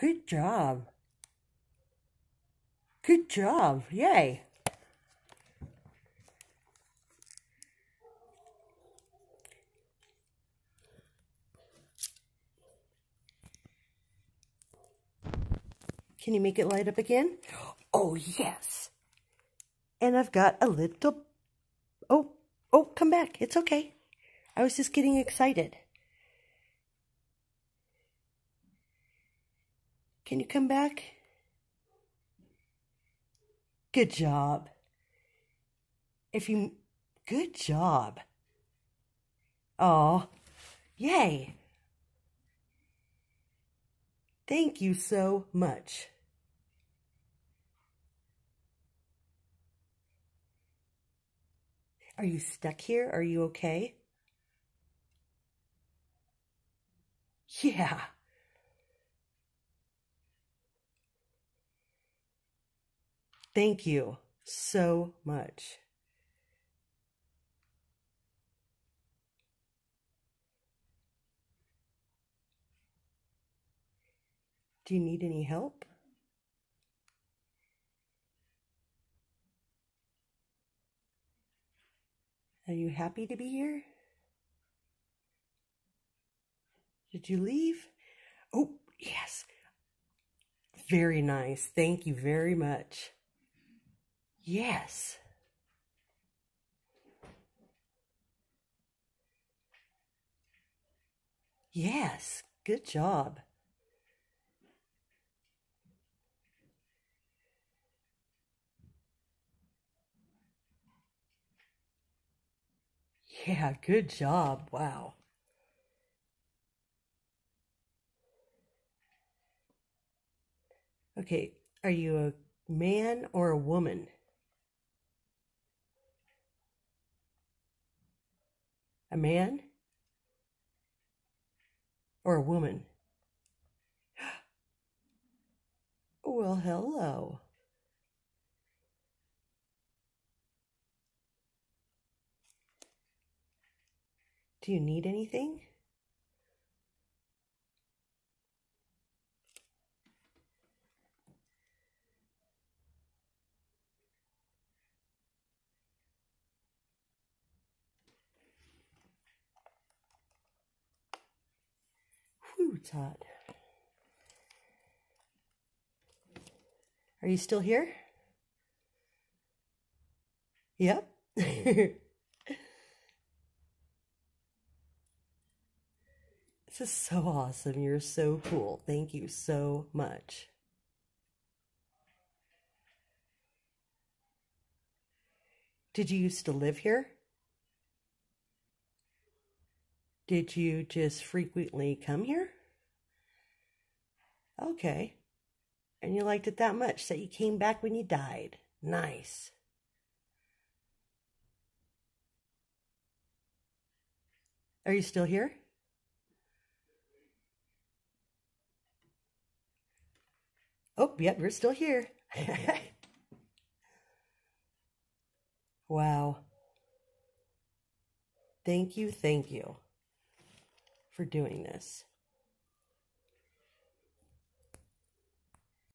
Good job. Good job. Yay. Can you make it light up again? Oh, yes. And I've got a little... Oh, oh, come back. It's okay. I was just getting excited. Can you come back? Good job. If you, good job. Oh, yay. Thank you so much. Are you stuck here? Are you okay? Yeah. Thank you so much. Do you need any help? Are you happy to be here? Did you leave? Oh, yes. Very nice. Thank you very much. Yes. Yes, good job. Yeah, good job. Wow. Okay, are you a man or a woman? a man or a woman? well, hello. Do you need anything? Ooh, it's hot. Are you still here? Yep. This is so awesome. You're so cool. Thank you so much. Did you used to live here? Did you just frequently come here? Okay. And you liked it that much that you came back when you died. Nice. Are you still here? Oh, yep, we you're still here. wow. Thank you, thank you for doing this.